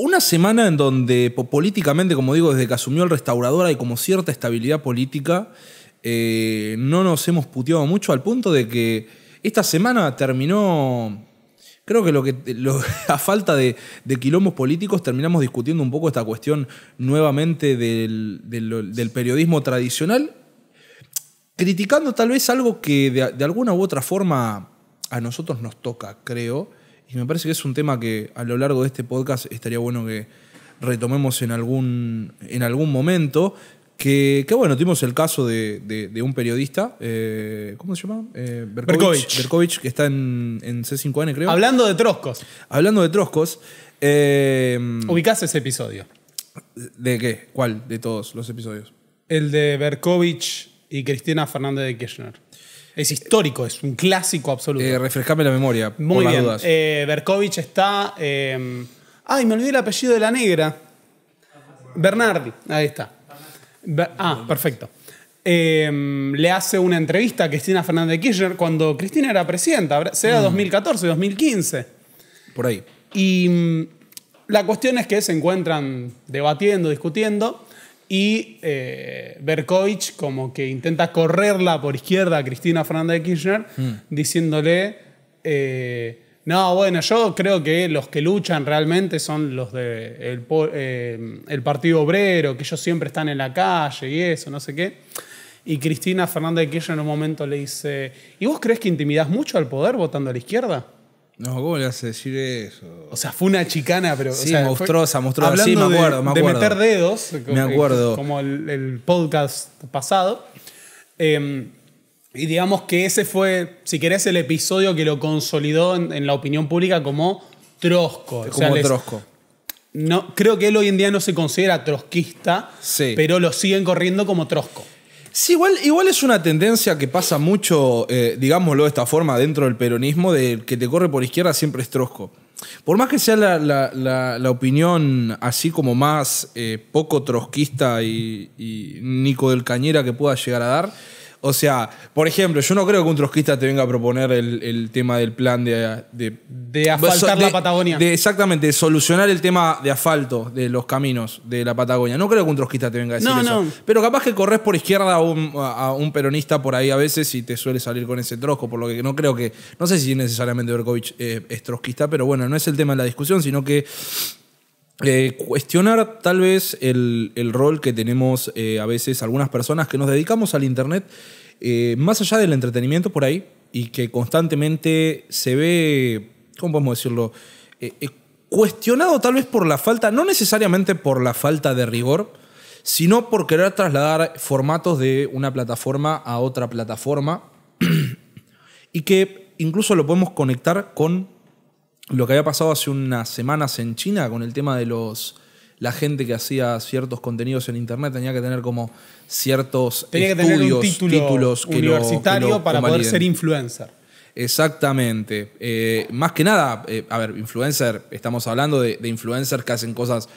Una semana en donde políticamente, como digo, desde que asumió el restaurador hay como cierta estabilidad política. Eh, no nos hemos puteado mucho al punto de que esta semana terminó, creo que, lo que a falta de, de, quilombos políticos terminamos discutiendo un poco esta cuestión nuevamente del, periodismo tradicional, criticando tal vez algo que de alguna u otra forma a nosotros nos toca, creo, y me parece que es un tema que a lo largo de este podcast estaría bueno que retomemos en algún, en algún momento. Que, bueno, tuvimos el caso de, un periodista, eh, ¿cómo se llama? Eh, Berkovich, Berkovich. que está en, C5N, creo. Hablando de troscos. Hablando de troscos. Eh, Ubicás ese episodio. ¿De qué? ¿Cuál de todos los episodios? El de Berkovich y Cristina Fernández de Kirchner. Es histórico, es un clásico absoluto. Eh, refrescame la memoria. Muy por bien. Las dudas. Eh, Berkovich está. Em, ay, me olvidé el apellido de la negra. Bernardi. Ahí está. Ah, perfecto. Em, le hace una entrevista a Cristina Fernández de Kirchner cuando Cristina era presidenta, será 2014, mm. 2015. Por ahí. Y mm, la cuestión es que se encuentran debatiendo, discutiendo, y eh, Berkovich como que intenta correrla por izquierda a Cristina Fernández de Kirchner, hmm. diciéndole, eh, no, bueno, yo creo que los que luchan realmente son los del de eh, Partido Obrero, que ellos siempre están en la calle y eso, no sé qué. Y Cristina Fernández de Kirchner en un momento le dice, ¿y vos crees que intimidás mucho al poder votando a la izquierda? No, ¿cómo le vas a decir eso? O sea, fue una chicana, pero. Sí, o sea, monstruosa, monstruosa. sí, me acuerdo, me acuerdo. De meter dedos. Me este, acuerdo. Como el, podcast pasado. Em, y digamos que ese fue, si querés, el episodio que lo consolidó en, la opinión pública como trosco. Como trosco. No, creo que él hoy en día no se considera trosquista, pero lo siguen corriendo como trosco. Sí, igual, igual es una tendencia que pasa mucho, eh, digámoslo de esta forma, dentro del peronismo, de que te corre por izquierda siempre es trosco. Por más que sea la, opinión así como más eh, poco trosquista y, y Nico del Cañera que pueda llegar a dar, o sea, por ejemplo, yo no creo que un trotskista te venga a proponer el, tema del plan de... De, de asfaltar la Patagonia. De, exactamente, de solucionar el tema de asfalto de los caminos de la Patagonia. No creo que un trotskista te venga a decir eso. Pero capaz que corres por izquierda a un, peronista por ahí a veces y te suele salir con ese trosco, por lo que no creo que... No sé si necesariamente Berkovich eh, es trotskista, pero bueno, no es el tema de la discusión, sino que eh, cuestionar tal vez el, rol que tenemos eh, a veces algunas personas que nos dedicamos al Internet, eh, más allá del entretenimiento por ahí, y que constantemente se ve, ¿cómo podemos decirlo? cuestionado tal vez por la falta, no necesariamente por la falta de rigor, sino por querer trasladar formatos de una plataforma a otra plataforma, y que incluso lo podemos conectar con lo que había pasado hace unas semanas en China con el tema de los la gente que hacía ciertos contenidos en internet tenía que tener como ciertos estudios, títulos que para poder ser influencer. Exactamente. Eh, más que nada, eh, a ver, influencer, estamos hablando de, influencers que hacen cosas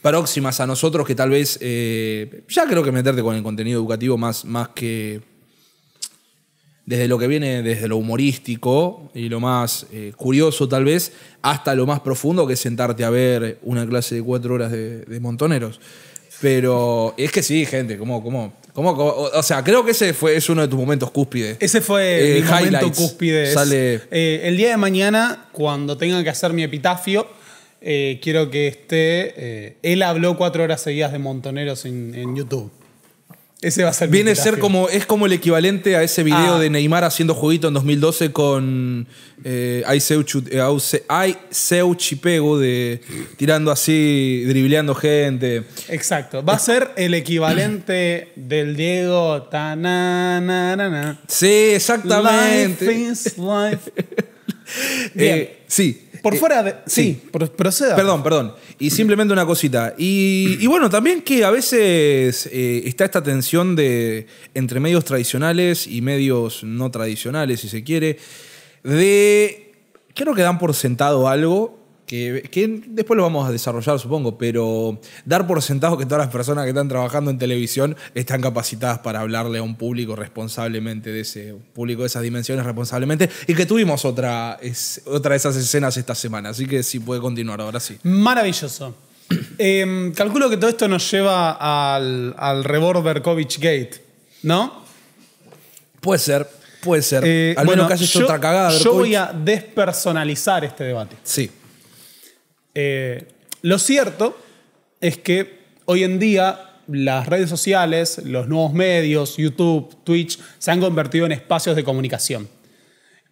próximas a nosotros que tal vez, eh, ya creo que meterte con el contenido educativo más, más que desde lo que viene desde lo humorístico y lo más eh, curioso tal vez, hasta lo más profundo que es sentarte a ver una clase de cuatro horas de, montoneros. Pero es que sí, gente, como, como, como, o sea, creo que ese fue, es uno de tus momentos cúspides Ese fue eh, momento cúspide. Eh, el día de mañana, cuando tenga que hacer mi epitafio, quiero que esté. él habló cuatro horas seguidas de montoneros en YouTube. Ese va a ser Viene a ser como. Es como el equivalente a ese video ah. de Neymar haciendo juguito en 2012 con eh, y eh, Chipego de. tirando así, dribleando gente. Exacto. Va a ser el equivalente del Diego Tananana. Sí, exactamente. Eh, sí, por eh, fuera de. Sí, proceda. Perdón, perdón. Y simplemente una cosita. Y, bueno, también que a veces eh, está esta tensión de entre medios tradicionales y medios no tradicionales, si se quiere. De. Creo que dan por sentado algo que, después lo vamos a desarrollar, supongo, pero dar por sentado que todas las personas que están trabajando en televisión están capacitadas para hablarle a un público responsablemente de ese público de esas dimensiones responsablemente y que tuvimos otra, otra de esas escenas esta semana, así que sí puede continuar ahora sí. Maravilloso. Em, calculo que todo esto nos lleva al, al Revolver Gate, ¿no? Puede ser. Puede ser. Eh, al menos que haya otra cagada. Yo voy a despersonalizar este debate. Sí. Eh, lo cierto es que hoy en día las redes sociales, los nuevos medios, YouTube, Twitch, se han convertido en espacios de comunicación.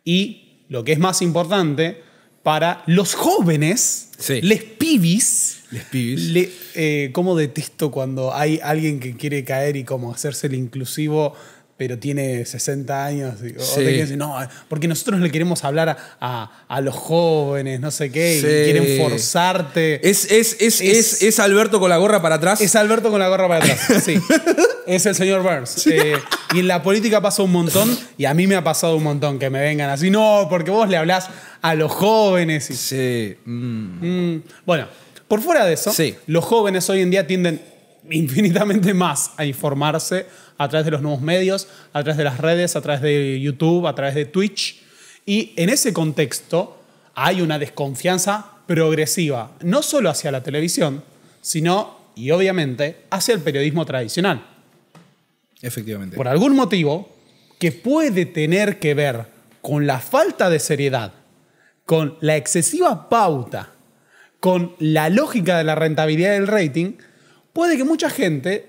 Y lo que es más importante, para los jóvenes, les pibis. Les pibis. Eh, ¿Cómo detesto cuando hay alguien que quiere caer y como hacerse el inclusivo pero tiene 60 años. O no, porque nosotros le queremos hablar a, los jóvenes, no sé qué, y quieren forzarte. Es es, Alberto con la gorra para atrás. Es Alberto con la gorra para atrás, sí. es el señor Burns. Eh, y en la política pasa un montón, y a mí me ha pasado un montón que me vengan así, no, porque vos le hablás a los jóvenes. Sí. Mm. Mm, bueno, por fuera de eso, los jóvenes hoy en día tienden infinitamente más a informarse a través de los nuevos medios, a través de las redes, a través de YouTube, a través de Twitch. Y en ese contexto hay una desconfianza progresiva, no solo hacia la televisión, sino, y obviamente, hacia el periodismo tradicional. Efectivamente. Por algún motivo que puede tener que ver con la falta de seriedad, con la excesiva pauta, con la lógica de la rentabilidad del rating, puede que mucha gente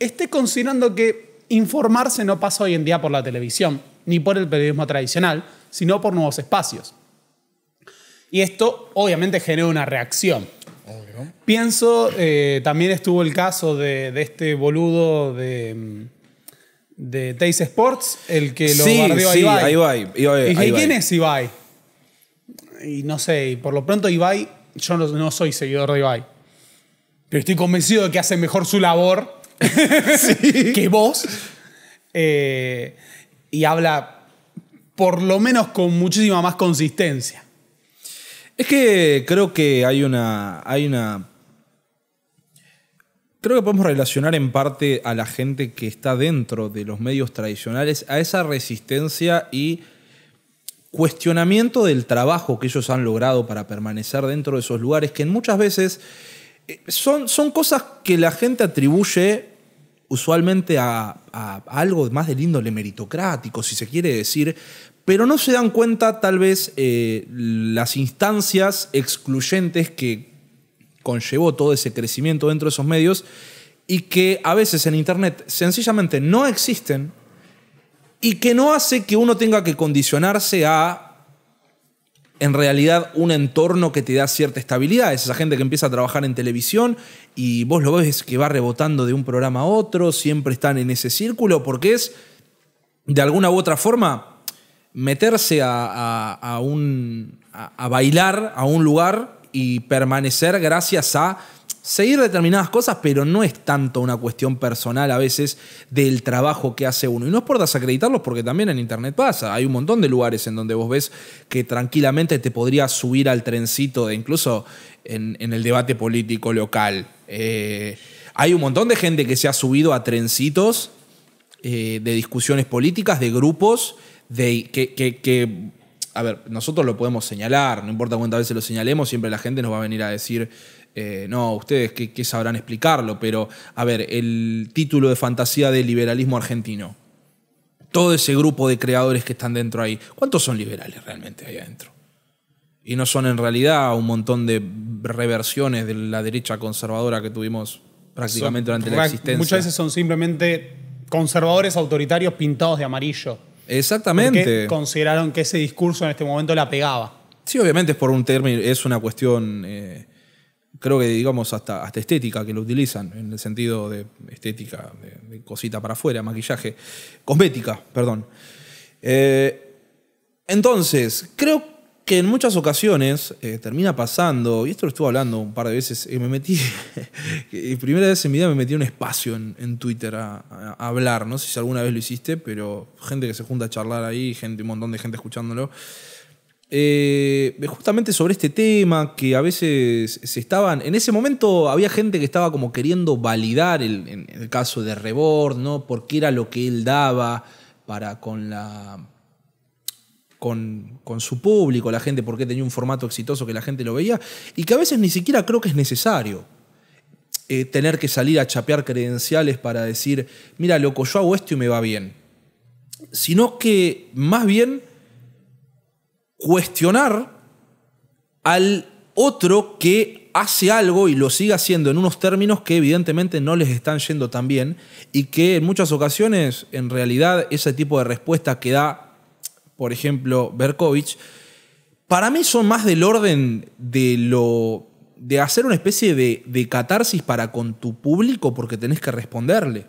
esté considerando que informarse no pasa hoy en día por la televisión, ni por el periodismo tradicional, sino por nuevos espacios. Y esto obviamente genera una reacción. Pienso, eh, también estuvo el caso de, este boludo de, de Sports, el que lo sí, bardeó a sí, y ¿quién es Ibai? Y no sé, por lo pronto Ibai, yo no, no soy seguidor de Ibai pero estoy convencido de que hace mejor su labor que vos. Eh, y habla por lo menos con muchísima más consistencia. Es que creo que hay una. hay una. Creo que podemos relacionar en parte a la gente que está dentro de los medios tradicionales a esa resistencia y cuestionamiento del trabajo que ellos han logrado para permanecer dentro de esos lugares, que muchas veces eh, son, son cosas que la gente atribuye usualmente a, algo más del índole meritocrático, si se quiere decir, pero no se dan cuenta tal vez eh, las instancias excluyentes que conllevó todo ese crecimiento dentro de esos medios y que a veces en Internet sencillamente no existen y que no hace que uno tenga que condicionarse a en realidad un entorno que te da cierta estabilidad. Es esa gente que empieza a trabajar en televisión y vos lo ves que va rebotando de un programa a otro, siempre están en ese círculo, porque es, de alguna u otra forma, meterse a, un, a bailar a un lugar y permanecer gracias a seguir determinadas cosas, pero no es tanto una cuestión personal a veces del trabajo que hace uno. Y no es por desacreditarlos, porque también en Internet pasa. Hay un montón de lugares en donde vos ves que tranquilamente te podrías subir al trencito, incluso en, el debate político local. Eh, hay un montón de gente que se ha subido a trencitos eh, de discusiones políticas, de grupos, de que, que a ver, nosotros lo podemos señalar, no importa cuántas veces lo señalemos, siempre la gente nos va a venir a decir, eh, no, ustedes que sabrán explicarlo, pero a ver, el título de fantasía del liberalismo argentino. Todo ese grupo de creadores que están dentro ahí, ¿cuántos son liberales realmente ahí adentro? Y no son en realidad un montón de reversiones de la derecha conservadora que tuvimos prácticamente durante la existencia. Muchas veces son simplemente conservadores autoritarios pintados de amarillo. Exactamente. consideraron que ese discurso en este momento la pegaba. Sí, obviamente es por un término, es una cuestión eh, creo que digamos hasta, hasta estética que lo utilizan, en el sentido de estética, de, cosita para afuera, maquillaje, cosmética, perdón. Eh, entonces, creo que en muchas ocasiones eh, termina pasando, y esto lo estuve hablando un par de veces, y eh, me metí, y primera vez en mi vida me metí un espacio en, Twitter a, a, hablar, no sé si alguna vez lo hiciste, pero gente que se junta a charlar ahí, gente, un montón de gente escuchándolo. Eh, justamente sobre este tema que a veces se estaban. En ese momento había gente que estaba como queriendo validar el, caso de Reborn, ¿no? Porque era lo que él daba para con la. Con, su público, la gente, porque tenía un formato exitoso que la gente lo veía, y que a veces ni siquiera creo que es necesario. Eh, tener que salir a chapear credenciales para decir, mira, loco, yo hago esto y me va bien. Sino que más bien cuestionar al otro que hace algo y lo sigue haciendo en unos términos que evidentemente no les están yendo tan bien y que en muchas ocasiones en realidad ese tipo de respuesta que da, por ejemplo, Berkovich, para mí son más del orden de lo de hacer una especie de, de catarsis para con tu público porque tenés que responderle,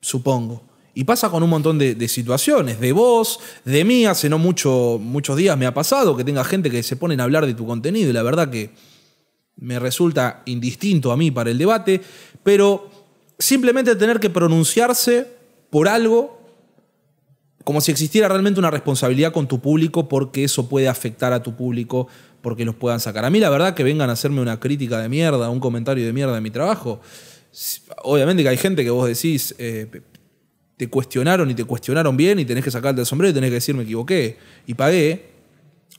supongo. Y pasa con un montón de, situaciones, de vos, de mí. Hace no mucho, muchos días me ha pasado que tenga gente que se ponen a hablar de tu contenido y la verdad que me resulta indistinto a mí para el debate, pero simplemente tener que pronunciarse por algo como si existiera realmente una responsabilidad con tu público porque eso puede afectar a tu público porque los puedan sacar. A mí la verdad que vengan a hacerme una crítica de mierda, un comentario de mierda de mi trabajo. Obviamente que hay gente que vos decís, eh, te cuestionaron y te cuestionaron bien y tenés que sacarte el sombrero y tenés que decir me equivoqué y pagué.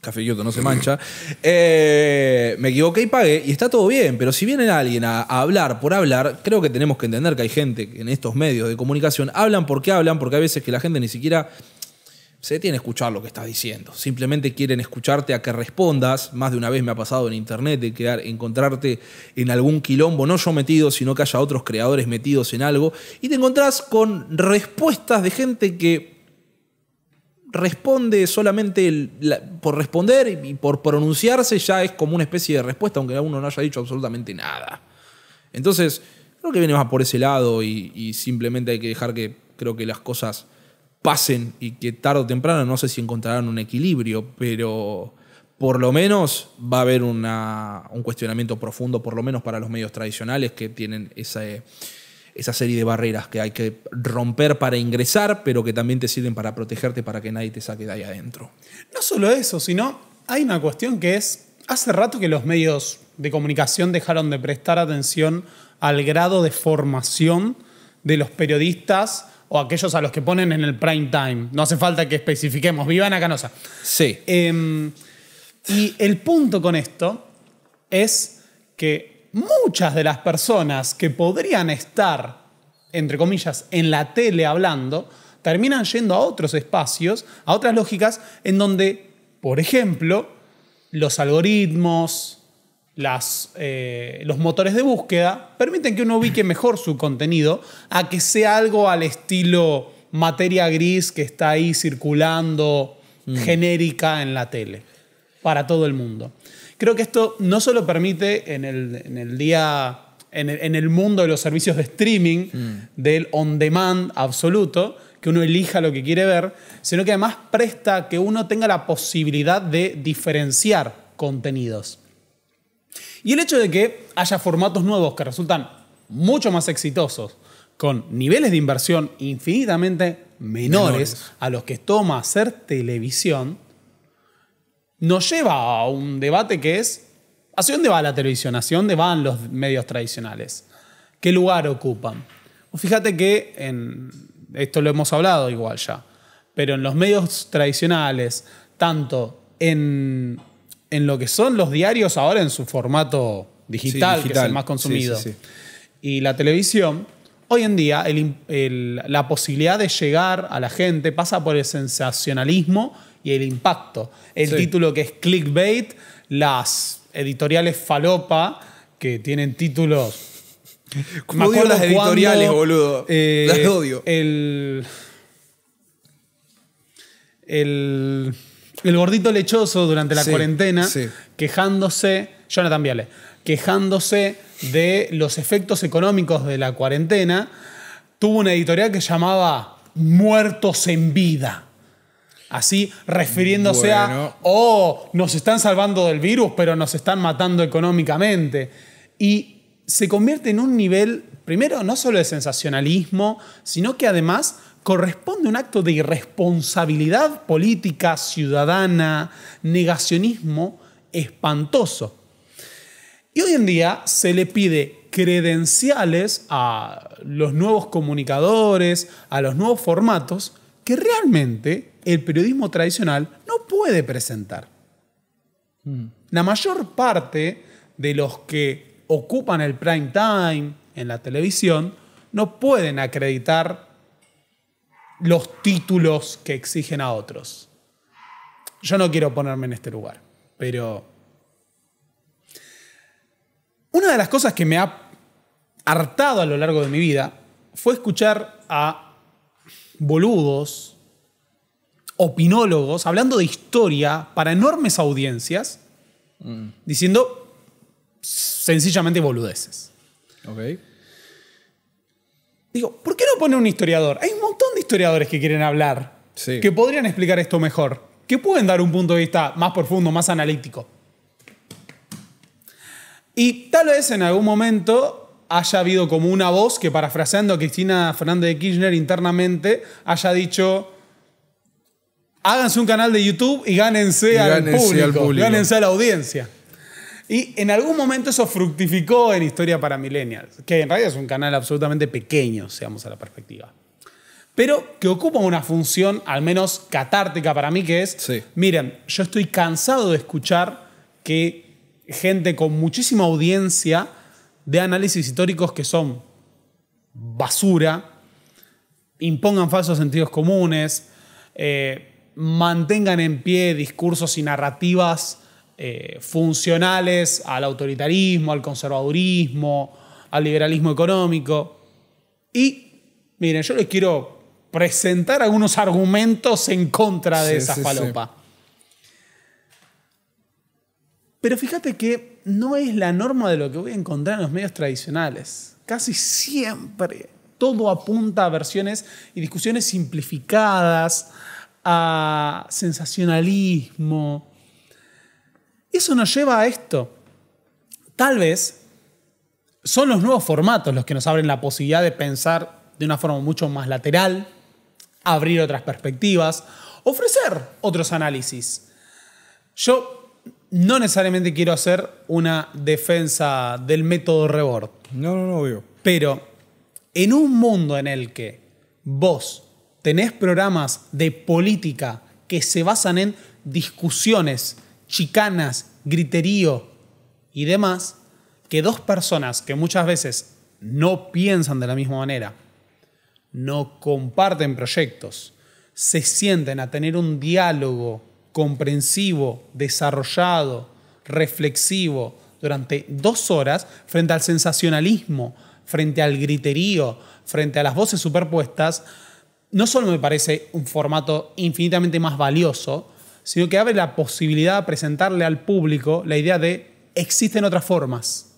Café Kioto no se mancha. Eh, me equivoqué y pagué y está todo bien, pero si viene alguien a, hablar por hablar, creo que tenemos que entender que hay gente en estos medios de comunicación hablan porque hablan, porque hay veces que la gente ni siquiera se tiene que escuchar lo que estás diciendo. Simplemente quieren escucharte a que respondas. Más de una vez me ha pasado en internet de quedar, encontrarte en algún quilombo, no yo metido, sino que haya otros creadores metidos en algo. Y te encontrás con respuestas de gente que responde solamente por responder y por pronunciarse ya es como una especie de respuesta, aunque uno no haya dicho absolutamente nada. Entonces, creo que viene más por ese lado y, y simplemente hay que dejar que creo que las cosas pasen y que tarde o temprano no sé si encontrarán un equilibrio, pero por lo menos va a haber un cuestionamiento profundo, por lo menos para los medios tradicionales que tienen esa, eh, esa serie de barreras que hay que romper para ingresar, pero que también te sirven para protegerte para que nadie te saque de ahí adentro. No solo eso, sino hay una cuestión que es, hace rato que los medios de comunicación dejaron de prestar atención al grado de formación de los periodistas o aquellos a los que ponen en el prime time. No hace falta que especifiquemos. Vivana Canosa. Sí. Em, y el punto con esto es que muchas de las personas que podrían estar, entre comillas, en la tele hablando, terminan yendo a otros espacios, a otras lógicas, en donde, por ejemplo, los algoritmos, las, eh, los motores de búsqueda permiten que uno ubique mejor su contenido a que sea algo al estilo materia gris que está ahí circulando mm. genérica en la tele para todo el mundo. Creo que esto no solo permite en el, día, en el, mundo de los servicios de streaming, mm. del on-demand absoluto, que uno elija lo que quiere ver, sino que además presta que uno tenga la posibilidad de diferenciar contenidos. Y el hecho de que haya formatos nuevos que resultan mucho más exitosos, con niveles de inversión infinitamente menores, a los que toma hacer televisión, nos lleva a un debate que es, ¿hacia dónde va la televisión? ¿Hacia dónde van los medios tradicionales? ¿Qué lugar ocupan? Fíjate que en, esto lo hemos hablado igual ya, pero en los medios tradicionales, tanto en en lo que son los diarios ahora en su formato digital, que es el más consumido, y la televisión, hoy en día la posibilidad de llegar a la gente pasa por el sensacionalismo y el impacto. El título que es clickbait, las editoriales falopa, que tienen títulos... Me las editoriales, boludo. Eh, las odio. El... El el gordito lechoso durante la cuarentena, quejándose, Jonathan Viale, quejándose de los efectos económicos de la cuarentena, tuvo una editorial que llamaba Muertos en Vida. Así, refiriéndose a, oh, nos están salvando del virus, pero nos están matando económicamente. Y se convierte en un nivel, primero, no solo de sensacionalismo, sino que además corresponde un acto de irresponsabilidad política, ciudadana, negacionismo espantoso. Y hoy en día se le pide credenciales a los nuevos comunicadores, a los nuevos formatos, que realmente el periodismo tradicional no puede presentar. Hmm. La mayor parte de los que ocupan el prime time en la televisión no pueden acreditar los títulos que exigen a otros. Yo no quiero ponerme en este lugar, pero una de las cosas que me ha hartado a lo largo de mi vida fue escuchar a boludos, opinólogos, hablando de historia para enormes audiencias, mm. diciendo sencillamente boludeces. Digo, ¿por qué no pone un historiador? Hay historiadores que quieren hablar, que podrían explicar esto mejor, que pueden dar un punto de vista más profundo, más analítico. Y tal vez en algún momento haya habido como una voz que, parafraseando a Cristina Fernández de Kirchner internamente, haya dicho: háganse un canal de YouTube y gánense, al, público, gánense a la audiencia. Y en algún momento eso fructificó en Historia para Millennials, que en realidad es un canal absolutamente pequeño, seamos a la perspectiva pero que ocupa una función al menos catártica para mí, que es, miren, yo estoy cansado de escuchar que gente con muchísima audiencia de análisis históricos que son basura, impongan falsos sentidos comunes, eh, mantengan en pie discursos y narrativas eh, funcionales al autoritarismo, al conservadurismo, al liberalismo económico. Y miren, yo les quiero presentar algunos argumentos en contra de esa falopa. Pero fíjate que no es la norma de lo que voy a encontrar en los medios tradicionales. Casi siempre todo apunta a versiones y discusiones simplificadas, a sensacionalismo. Eso nos lleva a esto. Tal vez son los nuevos formatos los que nos abren la posibilidad de pensar de una forma mucho más lateral, abrir otras perspectivas, ofrecer otros análisis. Yo no necesariamente quiero hacer una defensa del método Rebord. No, no, no, obvio. Pero en un mundo en el que vos tenés programas de política que se basan en discusiones, chicanas, griterío y demás, que dos personas que muchas veces no piensan de la misma manera no comparten proyectos, se sienten a tener un diálogo comprensivo, desarrollado, reflexivo durante dos horas frente al sensacionalismo, frente al griterío, frente a las voces superpuestas, no solo me parece un formato infinitamente más valioso, sino que abre la posibilidad de presentarle al público la idea de existen otras formas,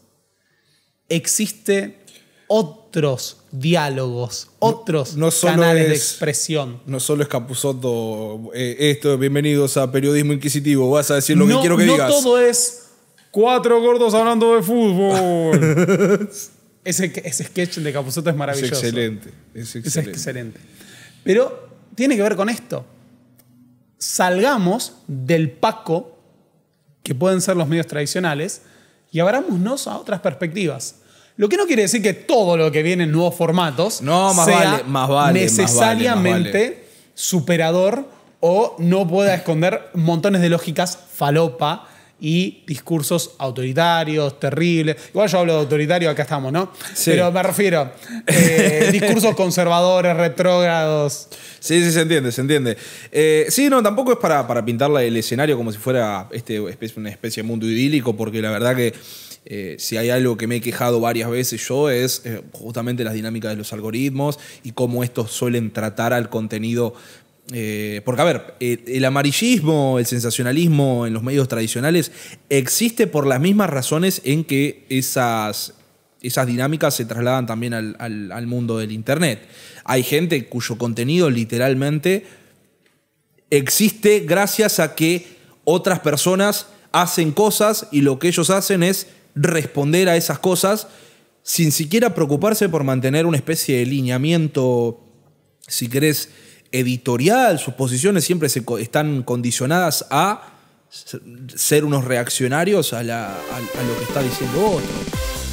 existe otros diálogos, otros canales de expresión. No solo es Capuzotto, eh, esto, bienvenidos a Periodismo Inquisitivo, vas a decir lo que quiero que digas. No todo es cuatro gordos hablando de fútbol. ese, sketch de Capuzotto es maravilloso. Es excelente, es excelente. Pero tiene que ver con esto. Salgamos del paco que pueden ser los medios tradicionales y abramosnos a otras perspectivas lo que no quiere decir que todo lo que viene en nuevos formatos no, sea necesariamente superador o no pueda esconder montones de lógicas falopa y discursos autoritarios, terribles. Igual yo hablo de autoritario, acá estamos, ¿no? Pero me refiero, eh, discursos conservadores, retrógrados. Sí, sí, se entiende, se entiende. Eh, sí, no, tampoco es para, para pintarle el escenario como si fuera este, una especie de mundo idílico, porque la verdad que eh, si hay algo que me he quejado varias veces yo es eh, justamente las dinámicas de los algoritmos y cómo estos suelen tratar al contenido. Eh, porque, a ver, el amarillismo, el sensacionalismo en los medios tradicionales existe por las mismas razones en que esas, esas dinámicas se trasladan también al mundo del Internet. Hay gente cuyo contenido literalmente existe gracias a que otras personas hacen cosas y lo que ellos hacen es responder a esas cosas sin siquiera preocuparse por mantener una especie de lineamiento, si querés, editorial. Sus posiciones siempre se están condicionadas a ser unos reaccionarios a, a lo que está diciendo otro.